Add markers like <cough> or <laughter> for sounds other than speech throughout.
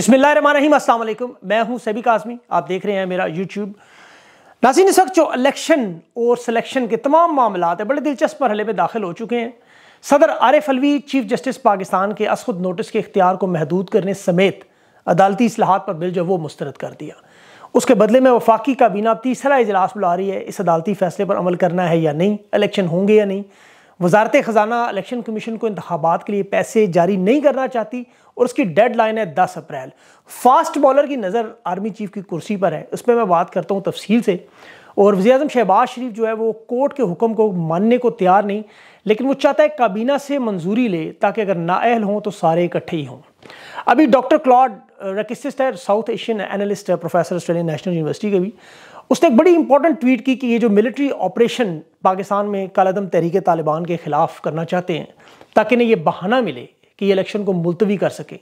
बिस्मिल्लाम असलम मैं हूं सभी काजमी आप देख रहे हैं मेरा यूट्यूब नासिन इस वक्त जो इलेक्शन और सिलेक्शन के तमाम मामला हैं बड़े दिलचस्प मरहले में दाखिल हो चुके हैं सदर आरिफ अलवी चीफ जस्टिस पाकिस्तान के असखुद नोटिस के इख्तियार को महदूद करने समेत अदालती असलाहत पर बिल जो वो मुस्तरद कर दिया उसके बदले में वफाकी काबीना तीसरा इजलास बुला रही है इस अदालती फैसले पर अमल करना है या नहीं इलेक्शन होंगे या नहीं वजारत ख़जाना इलेक्शन कमीशन को इंतबात के लिए पैसे जारी नहीं करना चाहती और उसकी डेड लाइन है दस अप्रैल फास्ट बॉलर की नज़र आर्मी चीफ की कुर्सी पर है उस पर मैं बात करता हूँ तफसील से और वजी अजम शहबाज शरीफ जो है वो कोर्ट के हुक्म को मानने को तैयार नहीं लेकिन वो चाहता है काबीना से मंजूरी ले ताकि अगर नाअहल हों तो सारे इकट्ठे ही हों अभी डॉक्टर क्लॉड रेकिस्ट है साउथ एशियन एनालिस्ट है प्रोफेसर ऑस्ट्रेलियन नेशनल यूनिवर्सिटी के भी उसने एक बड़ी इंपॉर्टेंट ट्वीट की कि ये जो मिलिट्री ऑपरेशन पाकिस्तान में कालदम तहरीक तालिबान के ख़िलाफ़ करना चाहते हैं ताकि इन्हें यह बहाना मिले कि ये इलेक्शन को मुलतवी कर सकें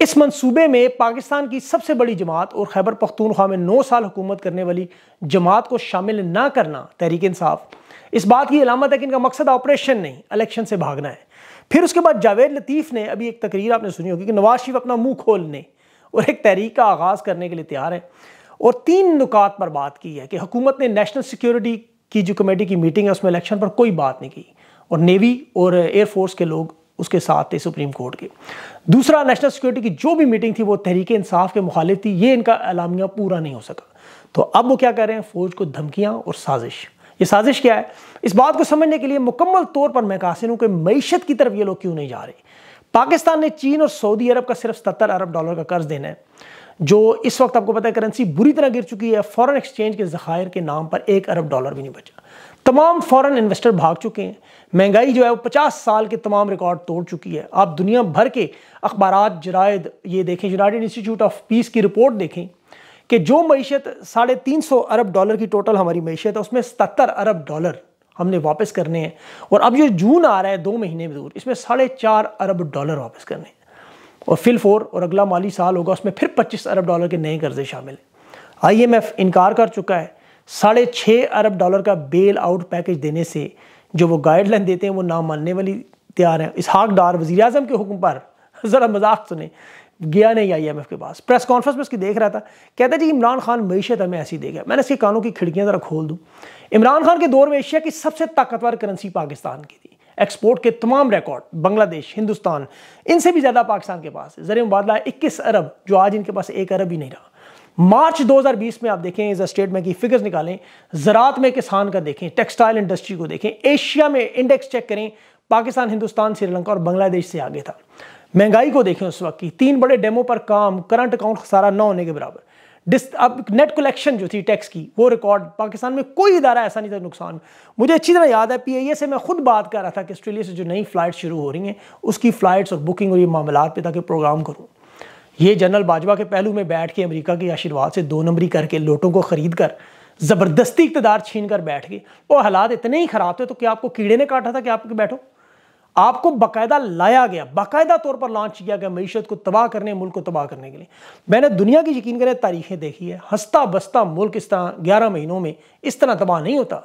इस मंसूबे में पाकिस्तान की सबसे बड़ी जमात और खैबर पख्तूनख्वा में नौ साल हुकूमत करने वाली जमात को शामिल ना करना तहरीक इंसाफ इस बात की अलामत है कि इनका मकसद ऑपरेशन नहीं इलेक्शन से भागना है फिर उसके बाद जावेद लतीफ़ ने अभी एक तकरीर आपने सुनी होगी कि नवाज शरीफ अपना मुंह खोलने और एक तहरीक का आगाज़ करने के लिए तैयार है और तीन नुकात पर बात की है कि हुकूमत ने नेशनल सिक्योरिटी की जो कमेटी की मीटिंग है उसमें इलेक्शन पर कोई बात नहीं की और नेवी और एयरफोर्स के लोग उसके साथ थे सुप्रीम कोर्ट के दूसरा नेशनल सिक्योरिटी की जो भी मीटिंग थी वो तहरीक इंसाफ के मुखालिफ थी ये इनका अलामिया पूरा नहीं हो सका तो अब वो क्या कर रहे हैं फौज को धमकियाँ और साजिश ये साजिश क्या है इस बात को समझने के लिए मुकम्मल तौर पर मैं कासिन हूँ कि मीशत की तरफ ये लोग क्यों नहीं जा रहे पाकिस्तान ने चीन और सऊदी अरब का सिर्फ सत्तर अरब डॉलर का कर्ज देना है जो इस वक्त आपको पता है करेंसी बुरी तरह गिर चुकी है फॉरेन एक्सचेंज के जखायर के नाम पर एक अरब डॉलर भी नहीं बचा तमाम फॉरेन इन्वेस्टर भाग चुके हैं महंगाई जो है वो पचास साल के तमाम रिकॉर्ड तोड़ चुकी है आप दुनिया भर के अखबार जरायद ये देखें यूनाइटेड इंस्टीट्यूट ऑफ पीस की रिपोर्ट देखें कि जो मीशत साढ़े तीन सौ अरब डॉलर की टोटल हमारी मीशत है उसमें सतर अरब डॉलर हमने वापस करने हैं और अब जो जून आ रहा है दो महीने में दूर इसमें साढ़े चार अरब डॉलर वापस करने हैं और फिल फोर और अगला माली साल होगा उसमें फिर पच्चीस अरब डॉलर के नए कर्जे शामिल हैं आईएमएफ इनकार कर चुका है साढ़े छः अरब डॉलर का बेल आउट पैकेज देने से जो वो गाइडलाइन देते हैं वो ना मानने वाली तैयार हैं इसहाक डार वजी अजम के हुक्म पर <laughs> ज़रा मजाक सुने गया नहीं आई एम एफ के पास प्रेस कॉन्फ्रेंस में उसकी देख रहा था कहता जी इमरान खान मीशत हमें ऐसी देगा मैंने इसके कानों की खिड़कियाँ ज़रा खोल दूँ इमरान खान के दौर में एशिया की सबसे ताकतवर करेंसी पाकिस्तान की थी एक्सपोर्ट के तमाम रिकॉर्ड बांग्लादेश हिंदुस्तान इनसे भी ज़्यादा पाकिस्तान के पास है ज़र मुबादला इक्कीस अरब जो आज इनके पास एक अरब ही नहीं रहा मार्च 2020 में आप देखें इस स्टेट में की फिगर्स निकालें ज़रात में किसान का देखें टेक्सटाइल इंडस्ट्री को देखें एशिया में इंडेक्स चेक करें पाकिस्तान हिंदुस्तान श्रीलंका और बांग्लादेश से आगे था महंगाई को देखें उस वक्त की तीन बड़े डेमो पर काम करंट अकाउंट सारा न होने के बराबर डिस अब नेट कलेक्शन जो थी टैक्स की वो रिकॉर्ड पाकिस्तान में कोई इदारा ऐसा नहीं था नुकसान मुझे अच्छी तरह याद है पी e से मैं खुद बात कर रहा था कि ऑस्ट्रेलिया से जो नई फ्लाइट शुरू हो रही हैं उसकी फ़्लाइट्स और बुकिंग और ये मामला पे ताकि प्रोग्राम करूँ ये जनरल बाजवा के पहलू में बैठ के अमरीका के आशीर्वाद से दो नंबरी करके लोटों को ख़रीद कर ज़बरदस्ती इकतदार छीन कर बैठ गए और हालात इतने ही ख़राब थे तो क्या आपको कीड़े ने काटा था कि आप बैठो आपको बाकायदा लाया गया बाकायदा तौर पर लॉन्च किया गया मीशत को तबाह करने मुल्क को तबाह करने के लिए मैंने दुनिया की यकीन करें तारीखें देखी है हंसता बसता मुल्क इस तरह ग्यारह महीनों में इस तरह तबाह नहीं होता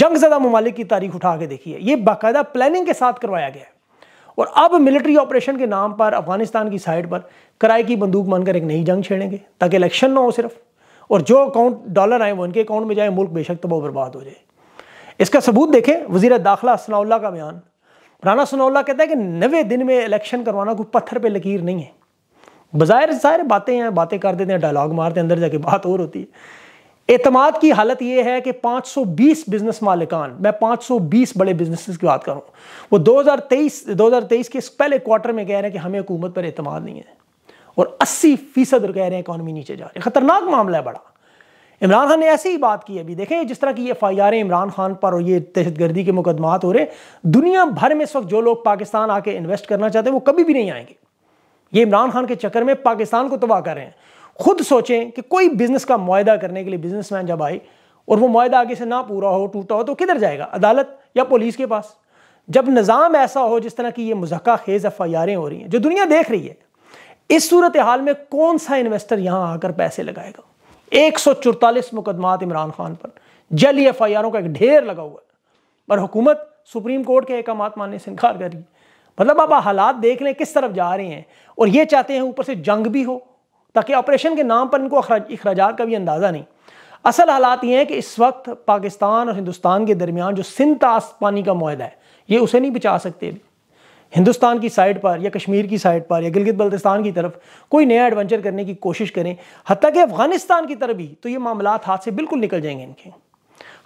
जंग ज़दा ममालिक की तारीख उठा के देखी है ये बाकायदा प्लानिंग के साथ करवाया गया है और अब मिलिट्री ऑपरेशन के नाम पर अफगानिस्तान की साइड पर कराई की बंदूक मानकर एक नई जंग छेड़ेंगे ताकि इलेक्शन ना हो सिर्फ और जो अकाउंट डॉलर आए वो उनके अकाउंट में जाए मुल्क बेशक तबाह बर्बाद हो जाए इसका सबूत देखें वजीर दाखिला असलाउल्ला का बयान राना सनौला कहता है कि नवे दिन में इलेक्शन करवाना कोई पत्थर पे लकीर नहीं है बाज़ाहिर सारे बातें हैं बातें कर देते हैं डायलॉग मारते हैं अंदर जाके बात और होती है एतमाद की हालत यह है कि 520 बिजनेस मालिकान मैं 520 बड़े बिजनेस की बात करूं वो 2023 2023 के पहले क्वार्टर में कह रहे हैं कि हमें हुकूमत पर एतमाद नहीं है और 80 फीसद कह रहे हैं इकानमी नीचे जा रही है खतरनाक मामला है बड़ा इमरान खान ने ऐसी ही बात की अभी देखें जिस तरह की ये F I R Imran Khan पर और ये दहशतगर्दी के मुकदमात हो रहे दुनिया भर में इस वक्त जो लोग पाकिस्तान आके इन्वेस्ट करना चाहते हैं वो कभी भी नहीं आएंगे ये इमरान खान के चक्कर में पाकिस्तान को तबाह कर रहे हैं खुद सोचें कि कोई बिजनेस का माहा करने के लिए मैन जब आए और वो माहा आगे से ना पूरा हो टूटा हो तो किधर जाएगा अदालत या पुलिस के पास जब निज़ाम ऐसा हो जिस तरह की ये मुजक्का खेज एफ आई आरें हो रही हैं जो दुनिया देख रही है इस सूरत हाल में कौन सा इन्वेस्टर यहाँ आकर पैसे लगाएगा एक सौ चौतालीस मुकदमात इमरान खान पर जली एफ आई का एक ढेर लगा हुआ है पर हुकूमत सुप्रीम कोर्ट के अहकाम मानने से इनकार कर रही है मतलब आप हालात देख लें किस तरफ जा रहे हैं और ये चाहते हैं ऊपर से जंग भी हो ताकि ऑपरेशन के नाम पर इनको अखराज का भी अंदाज़ा नहीं असल हालात ये हैं कि इस वक्त पाकिस्तान और हिंदुस्तान के दरमियान जो सिंध पानी का माहदा है ये उसे नहीं बचा सकते हिंदुस्तान की साइड पर या कश्मीर की साइड पर या गिलगित बल्तिस्तान की तरफ कोई नया एडवेंचर करने की कोशिश करें हती कि अफगानिस्तान की तरफ भी तो ये मामला हाथ से बिल्कुल निकल जाएंगे इनके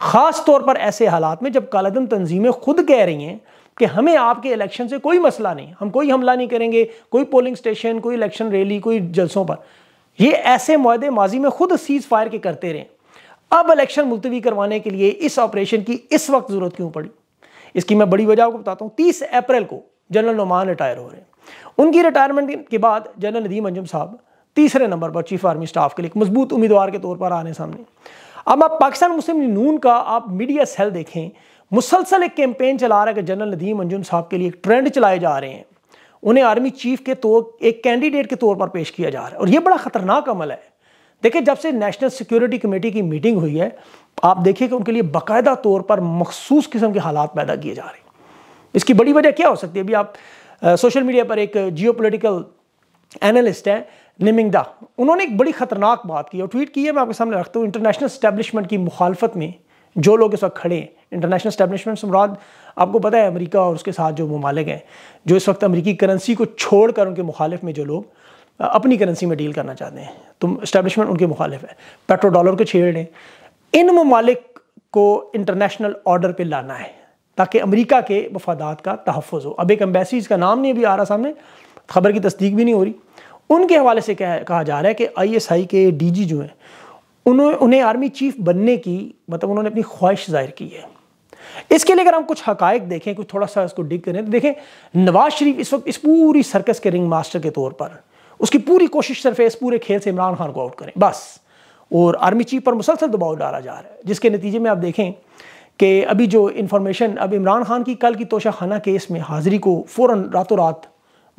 ख़ास तौर पर ऐसे हालात में जब कालदम तंजीमें खुद कह रही हैं कि हमें आपके इलेक्शन से कोई मसला नहीं हम कोई हमला नहीं करेंगे कोई पोलिंग स्टेशन कोई इलेक्शन रैली कोई जलसों पर ये ऐसे माहदे माजी में खुद सीज़ फायर के करते रहे अब इलेक्शन मुलतवी करवाने के लिए इस ऑपरेशन की इस वक्त ज़रूरत क्यों पड़ी इसकी मैं बड़ी वजह आपको बताता हूँ तीस अप्रैल को जनरल नुमान रिटायर हो रहे हैं उनकी रिटायरमेंट के बाद जनरल नदीम अंजम साहब तीसरे नंबर पर चीफ आर्मी स्टाफ के लिए एक मजबूत उम्मीदवार के तौर पर आने सामने अब आप पाकिस्तान मुस्लिम नून का आप मीडिया सेल देखें मुसलसल एक कैंपेन चला रहा है कि जनरल नदीम अंजुम साहब के लिए एक ट्रेंड चलाए जा रहे हैं उन्हें आर्मी चीफ के तौर एक कैंडिडेट के तौर पर पेश किया जा रहा है और ये बड़ा ख़तरनाक अमल है देखिए जब से नेशनल सिक्योरिटी कमेटी की मीटिंग हुई है आप देखिए कि उनके लिए बाकायदा तौर पर मखसूस किस्म के हालात पैदा किए जा रहे हैं इसकी बड़ी वजह क्या हो सकती है अभी आप सोशल मीडिया पर एक जियो एनालिस्ट हैं निमिंगदा उन्होंने एक बड़ी खतरनाक बात की और ट्वीट की है मैं आपके सामने रखता हूँ इंटरनेशनल स्टैब्लिशमेंट की मुखालफत में जो लोग इस वक्त खड़े हैं इंटरनेशनल स्टैब्लिशमेंट से मुराद आपको पता है अमेरिका और उसके साथ जो ममालिक हैं जो इस वक्त अमेरिकी करेंसी को छोड़कर उनके मुखालिफ में जो लोग अपनी करेंसी में डील करना चाहते हैं तो इस्टेब्लिशमेंट उनके मुखालिफ है पेट्रो डॉलर को छेड़ें इन ममालिक को इंटरनेशनल ऑर्डर पर लाना है ताकि अमरीका के मफादात का तहफ़ हो अब एक एम्बेसीज का नाम नहीं अभी आ रहा सामने खबर की तस्दीक भी नहीं हो रही उनके हवाले से क्या कहा जा रहा है कि आई एस आई के डी जी जो हैं उन्होंने उन्हें आर्मी चीफ बनने की मतलब उन्होंने अपनी ख्वाहिश जाहिर की है इसके लिए अगर हम कुछ हकायक देखें कुछ थोड़ा सा इसको डिग करें तो देखें नवाज शरीफ इस वक्त इस पूरी सर्कस के रिंग मास्टर के तौर पर उसकी पूरी कोशिश सिर्फ है इस पूरे खेल से इमरान खान को आउट करें बस और आर्मी चीफ पर मुसलसल दबाव डाला जा रहा है जिसके नतीजे में आप देखें कि अभी जो इन्फॉर्मेशन अब इमरान खान की कल की तोशा खाना केस में हाजिरी को फ़ौर रातों रात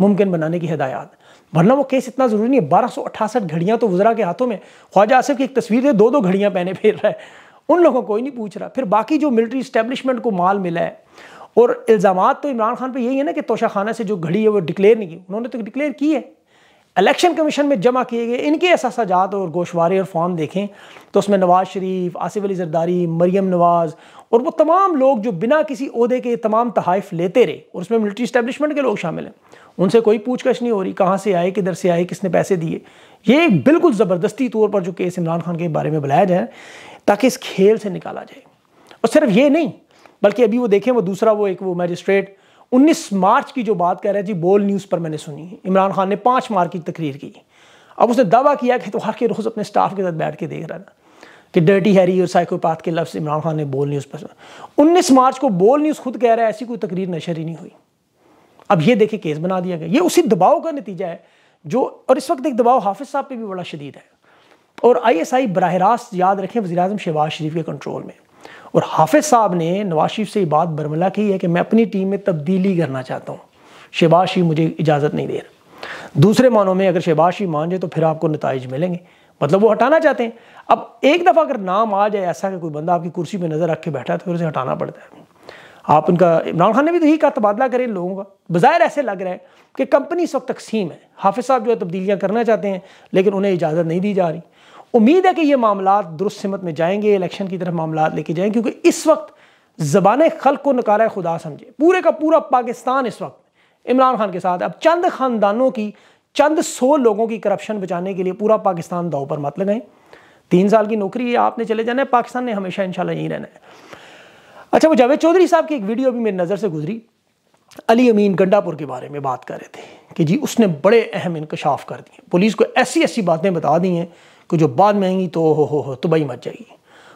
मुमकिन बनाने की हदायत वरना वो केस इतना ज़रूरी नहीं है बारह सौ अठासठ घड़ियाँ तो वजरा के हाथों में ख्वाजा आसिफ की एक तस्वीर है दो दो घड़ियाँ पहने <laughs> फिर रहा है उन लोगों को ही नहीं पूछ रहा फिर बाकी जो मिलिट्री इस्टेबलिशमेंट को माल मिला है और इल्ज़ाम तो इमरान खान पर यही है ना कि तोशा खाना से जो घड़ी है वो डिक्लेयर नहीं की उन्होंने तो डिक्लेयर की है इलेक्शन कमीशन में जमा किए गए इनके एहसासात और गोशवारे और फॉर्म देखें तो उसमें नवाज़ शरीफ आसिफ अली जरदारी मरीम नवाज़ और वो तमाम लोग जो बिना किसी अहदे के तमाम तहफ़ लेते रहे और उसमें मिलिट्री इस्टेबलिशमेंट के लोग शामिल हैं उनसे कोई पूछकछ नहीं हो रही कहाँ से आए किधर से आए किसने पैसे दिए ये एक बिल्कुल ज़बरदस्ती तौर पर जो केस इमरान खान के बारे में बुलाया जाए ताकि इस खेल से निकाला जाए और सिर्फ ये नहीं बल्कि अभी वो देखें वो दूसरा वो एक वो मजिस्ट्रेट 19 मार्च की जो बात कह रहे जी बोल न्यूज़ पर मैंने सुनी इमरान खान ने पाँच मार्च की तकरीर की अब उसने दावा किया कि तो हर के रोज़ अपने स्टाफ के साथ बैठ के देख रहा था कि डर्टी हैरी और साइकोपैथ के लफ्ज़ इमरान खान ने बोल न्यूज़ पर उन्नीस मार्च को बोल न्यूज़ खुद कह रहा है ऐसी कोई तकरीर नशर ही नहीं हुई अब ये देखे केस बना दिया गया ये उसी दबाव का नतीजा है जो और इस वक्त एक दबाव हाफिज साहब पर भी बड़ा शदीद है और आई एस आई बरह रास्त याद रखें वजी अजम शहबाज शरीफ के कंट्रोल में और हाफिज़ साहब ने नवाज शरीफ से ये बात बरमला की है कि मैं अपनी टीम में तब्दीली करना चाहता हूँ शहबाज शरीफ मुझे इजाज़त नहीं दे रहा दूसरे मानों में अगर शहबाज शरीफ मान जाए तो फिर आपको नतज मिलेंगे मतलब वो हटाना चाहते हैं अब एक दफ़ा अगर नाम आ जाए ऐसा कि कोई बंदा आपकी कुर्सी पर नज़र रख के बैठा है तो फिर उसे हटाना पड़ता है आप उनका इमरान खान ने भी तो यही कहा तबादला करें लोगों का बाज़ाहिर ऐसे लग रहा है कि कंपनी इस वक्त तकसीम है हाफिज़ साहब जो है तब्दीलियाँ करना चाहते हैं लेकिन उन्हें इजाज़त नहीं दी जा रही उम्मीद है कि ये मामला दुरुस्त सिमत में जाएंगे इलेक्शन की तरफ मामला लेके जाएंगे क्योंकि इस वक्त जबान खल को नकारा खुदा समझे पूरे का पूरा पाकिस्तान इस वक्त इमरान खान के साथ अब चंद खानदानों की चंद सौ लोगों की करप्शन बचाने के लिए पूरा पाकिस्तान दाव पर मत लगाएं तीन साल की नौकरी है आपने चले जाना है पाकिस्तान ने हमेशा इंशाल्लाह यहीं रहना है अच्छा वो जावेद चौधरी साहब की एक वीडियो भी मेरी नज़र से गुजरी अली अमीन गंडापुर के बारे में बात कर रहे थे कि जी उसने बड़े अहम इंकशाफ कर दिए पुलिस को ऐसी ऐसी बातें बता दी हैं कि जो बाद में आएंगी तो हो हो हो तबाही तो मच जाएगी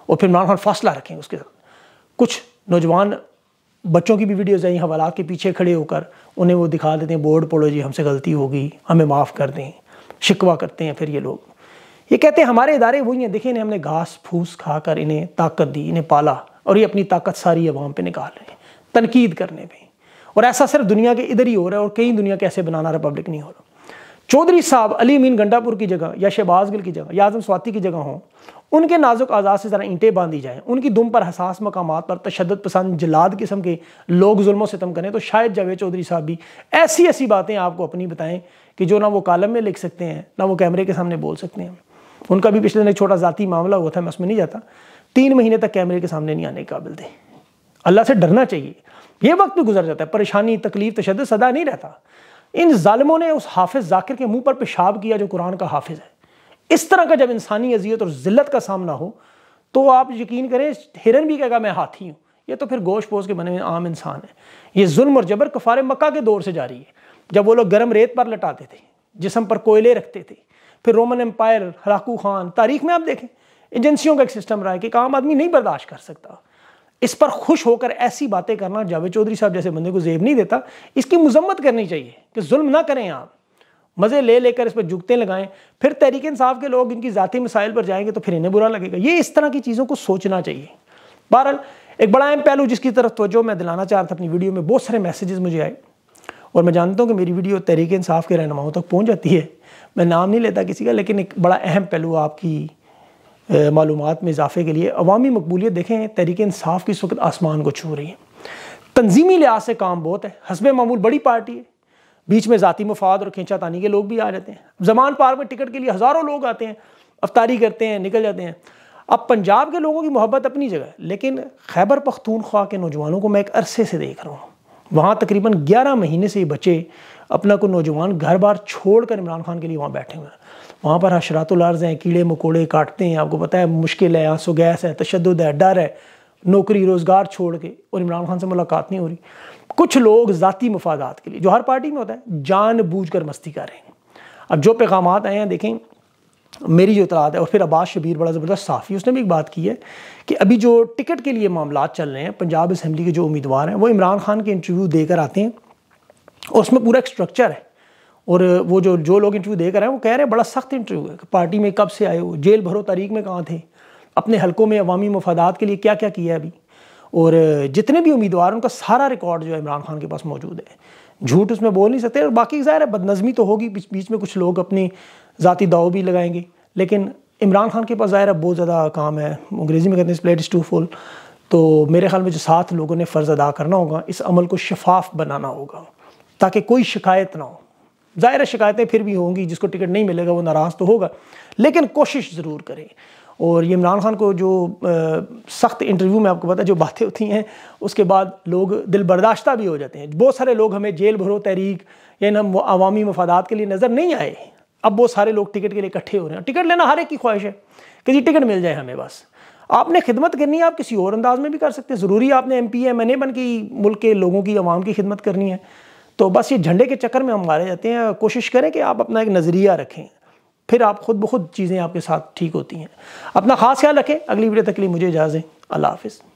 और फिर इमरान खान फासला रखें उसके साथ कुछ नौजवान बच्चों की भी वीडियोज़ आई हवालात के पीछे खड़े होकर उन्हें वो दिखा देते हैं बोर्ड पढ़ो जी हमसे गलती होगी हमें माफ़ कर दें शिकवा करते हैं फिर ये लोग ये कहते हैं हमारे इदारे वही हैं देखिए इन्हें हमने घास फूस खा कर इन्हें ताकत दी इन्हें पाला और ये अपनी ताकत सारी आवाम पर निकाल रहे हैं तनकीद करने पर और ऐसा सिर्फ दुनिया के इधर ही हो रहा है और कई दुनिया कैसे बनाना रिपब्लिक नहीं हो रहा चौधरी साहब अली मीन गंडापुर की जगह या शहबाज गिल की जगह या आजम स्वाति की जगह हों उनके नाजुक आज़ाद से ज़रा ईंटें बांधी जाएँ उनकी दुम पर हसास मकाम पर तशद पसंद जलाद किस्म के लोग जुल्मों सितम करें तो शायद जावेद चौधरी साहब भी ऐसी ऐसी बातें आपको अपनी बताएं कि जो ना वो कालम में लिख सकते हैं ना वो कैमरे के सामने बोल सकते हैं उनका भी पिछले दिन एक छोटा ज़ाती मामला हुआ था मैं उसमें नहीं जाता तीन महीने तक कैमरे के सामने नहीं आने के काबिल थे अल्लाह से डरना चाहिए ये वक्त भी गुजर जाता है परेशानी तकलीफ तशद सदा नहीं रहता इन ालमों ने उस हाफिज जाकिर के मुंह पर पेशाब किया जो कुरान का हाफिज है इस तरह का जब इंसानी अजियत और ज़िल्लत का सामना हो तो आप यकीन करें हिरन भी कहेगा मैं हाथी हूँ ये तो फिर गोश पोश के बने हुए आम इंसान है ये जुल्म और जबर कफ़ार मक्का के दौर से जारी है जब वो लोग गर्म रेत पर लटाते थे जिसम पर कोयले रखते थे फिर रोमन एम्पायर हराकू खान तारीख में आप देखें एजेंसियों का एक सिस्टम रहा है कि एक आम आदमी नहीं बर्दाश्त कर सकता इस पर खुश होकर ऐसी बातें करना जावेद चौधरी साहब जैसे बंदे को जेब नहीं देता इसकी मजम्मत करनी चाहिए कि जुल्म ना करें आप मज़े ले लेकर इस पर जुगते लगाएं फिर तहरीक इंसाफ के लोग इनकी ज़ाती मिसाइल पर जाएंगे तो फिर इन्हें बुरा लगेगा ये इस तरह की चीज़ों को सोचना चाहिए बहरहाल एक बड़ा अहम पहलू जिसकी तरफ तोजो मैं दिलाना चाह रहा था अपनी वीडियो में बहुत सारे मैसेजेस मुझे आए और मैं जानता हूँ कि मेरी वीडियो तहरीक इंसाफ के रहनुमाओं तक पहुँच जाती है मैं नाम नहीं लेता किसी का लेकिन एक बड़ा अहम पहलू आपकी मालूम में इजाफे के लिए अवामी मकबूलियत देखें तहरीक इंसाफ की इस वक्त आसमान को छू रही है तनजीमी लिहाज से काम बहुत है हसब मामूल बड़ी पार्टी है बीच में ज़ाती मफाद और खींचा तानी के लोग भी आ जाते हैं जमान पार में टिकट के लिए हज़ारों लोग आते हैं अफ्तारी करते हैं निकल जाते हैं अब पंजाब के लोगों की मोहब्बत अपनी जगह लेकिन खैबर पख्तूनख्वा के नौजवानों को मैं एक अरसे से देख रहा हूँ वहाँ तकरीबन ग्यारह महीने से ये बच्चे अपना को नौजवान घर बार छोड़ कर इमरान खान के लिए वहाँ बैठे हुए हैं वहाँ पर हशरातुलार्ज हैं कीड़े मकोड़े काटते हैं आपको पता है मुश्किल है आंसू गैस है तशद है डर है नौकरी रोज़गार छोड़ के और इमरान खान से मुलाकात नहीं हो रही कुछ लोग ज़ाती मफादात के लिए जो हर पार्टी में होता है जान बूझ कर मस्ती कर रहे हैं अब जो पैगाम आए हैं देखें मेरी जो इतलात है और फिर अब्बास शबीर बड़ा ज़बरदस्त साफ़ी उसने भी एक बात की है कि अभी जो टिकट के लिए मामला चल रहे हैं पंजाब असम्बली के जो उम्मीदवार हैं वो इमरान खान के इंटरव्यू देकर आते हैं और उसमें पूरा एक स्ट्रक्चर है और वो जो जो लोग इंटरव्यू देकर आए वो कह रहे हैं बड़ा सख्त इंटरव्यू है पार्टी में कब से आए हो जेल भरो तारीख में कहाँ थे अपने हलकों में अवामी मफादात के लिए क्या क्या किया है अभी और जितने भी उम्मीदवार उनका सारा रिकॉर्ड जो है इमरान खान के पास मौजूद है झूठ उसमें बोल नहीं सकते और बाकी ज़ाहिर है बदनज़मी तो होगी बीच बीच में कुछ लोग अपनी ज़ाती दाव भी लगाएंगे लेकिन इमरान खान के पास ज़ाहिर है बहुत ज़्यादा काम है अंग्रेज़ी में कहते हैं इस प्लेट इज़ टू फुल तो मेरे ख्याल में जो सात लोगों ने फ़र्ज़ अदा करना होगा इस अमल को शफाफ बनाना होगा ताकि कोई शिकायत ना हो ज़ाहिर शिकायतें फिर भी होंगी जिसको टिकट नहीं मिलेगा वो नाराज़ तो होगा लेकिन कोशिश ज़रूर करें और ये इमरान खान को जो सख्त इंटरव्यू में आपको पता है जो बातें होती हैं उसके बाद लोग दिल बर्दाश्ता भी हो जाते हैं बहुत सारे लोग हमें जेल भरो तहरीक या हम अवामी मफादात के लिए नज़र नहीं आए अब बहुत सारे लोग टिकट के लिए इकट्ठे हो रहे हैं टिकट लेना हर एक की ख्वाहिश है कि जी टिकट मिल जाए हमें बस आपने खिदमत करनी है आप किसी और अंदाज में भी कर सकते हैं ज़रूरी आपने M P M N A बन की मुल्क के लोगों की आवाम की खिदमत करनी है तो बस ये झंडे के चक्कर में हम मारे जाते हैं कोशिश करें कि आप अपना एक नज़रिया रखें फिर आप खुद ब खुद चीज़ें आपके साथ ठीक होती हैं अपना खास ख्याल रखें अगली वीडियो तक के लिए मुझे इजाज़ें अल्लाह हाफिज़